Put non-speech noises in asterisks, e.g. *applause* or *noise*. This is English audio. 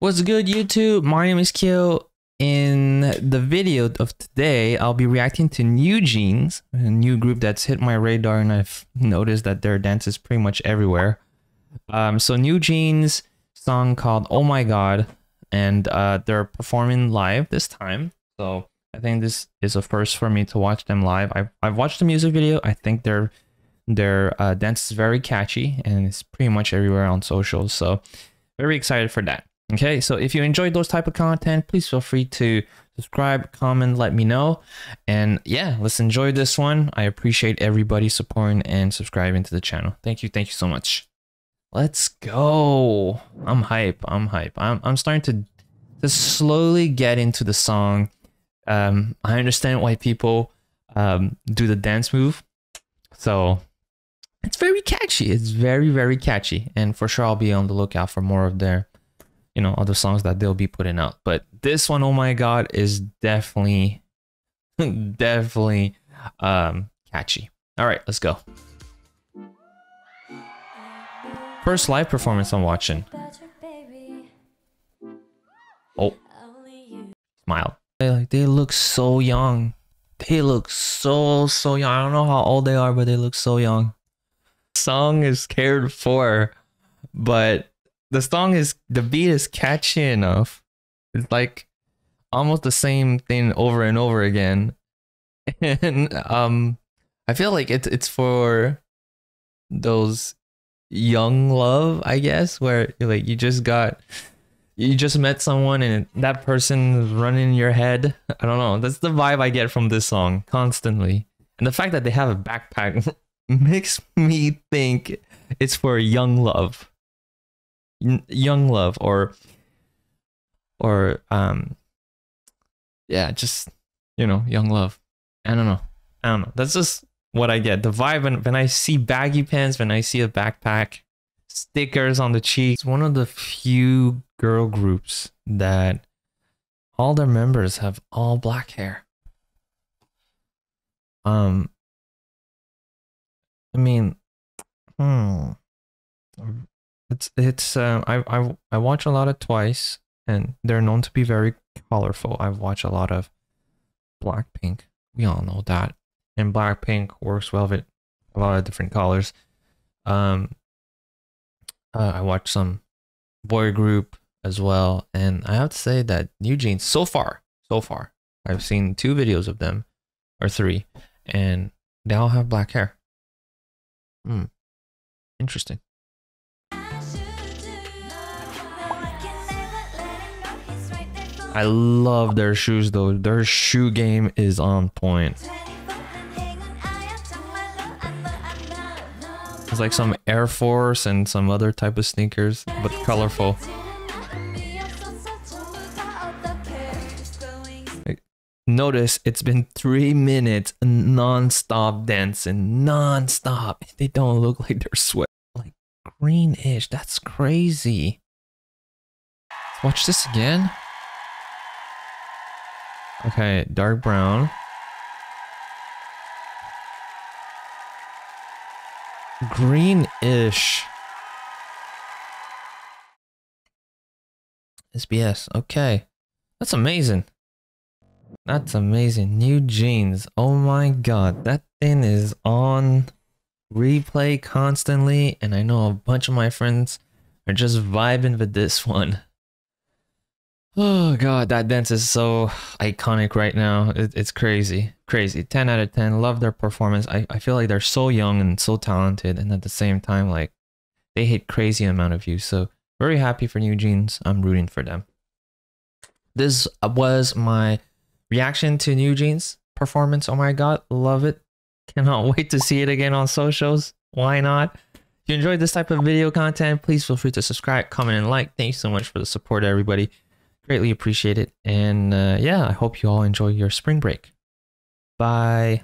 What's good YouTube? My name is Kill. In the video of today, I'll be reacting to New Jeans, a new group that's hit my radar and I've noticed that their dance is pretty much everywhere. Um, so New Jeans song called Oh My God and uh, they're performing live this time. So I think this is a first for me to watch them live. I've, I've watched the music video. I think their, their uh, dance is very catchy and it's pretty much everywhere on social. So very excited for that. Okay, so if you enjoyed those type of content, please feel free to subscribe, comment, let me know. And yeah, let's enjoy this one. I appreciate everybody supporting and subscribing to the channel. Thank you, thank you so much. Let's go. I'm hype. I'm hype. I'm I'm starting to to slowly get into the song. Um, I understand why people um, do the dance move. So it's very catchy. It's very, very catchy. And for sure I'll be on the lookout for more of their you know other songs that they'll be putting out. But this one, oh my god, is definitely, *laughs* definitely um, catchy. All right, let's go. First live performance I'm watching. Oh, smile. They like they look so young. They look so so young. I don't know how old they are, but they look so young. Song is cared for, but the song is the beat is catchy enough. It's like almost the same thing over and over again. *laughs* And um I feel like it's it's for those young love, I guess, where like you just got you just met someone and that person running your head. I don't know. That's the vibe I get from this song constantly. And the fact that they have a backpack *laughs* makes me think it's for young love young love or or um yeah just you know young love i don't know i don't know that's just what i get the vibe when, when i see baggy pants when i see a backpack stickers on the cheeks one of the few girl groups that all their members have all black hair um i mean hmm it's it's uh, I I I watch a lot of Twice, and they're known to be very colorful. I've watched a lot of Blackpink. We all know that, and Blackpink works well with a lot of different colors. Um, uh, I watched some boy group as well, and I have to say that Jeans so far, so far, I've seen two videos of them, or three, and they all have black hair. Hmm, interesting. I love their shoes though. Their shoe game is on point. It's like some Air Force and some other type of sneakers, but colorful. Notice it's been three minutes non-stop dancing, non-stop. They don't look like they're sweating. Like greenish, that's crazy. watch this again. Okay, dark brown. Greenish. SBS. Okay. That's amazing. That's amazing. New jeans. Oh my god. That thing is on replay constantly. And I know a bunch of my friends are just vibing with this *laughs* one. Oh god, that dance is so iconic right now. It, it's crazy, crazy. Ten out of ten. Love their performance. I, I feel like they're so young and so talented, and at the same time, like they hit crazy amount of views. So very happy for New Jeans. I'm rooting for them. This was my reaction to New Jeans performance. Oh my god, love it. Cannot *laughs* wait to see it again on socials. Why not? If you enjoyed this type of video content, please feel free to subscribe, comment, and like. Thank you so much for the support, everybody. Greatly appreciate it. And uh, yeah, I hope you all enjoy your spring break. Bye.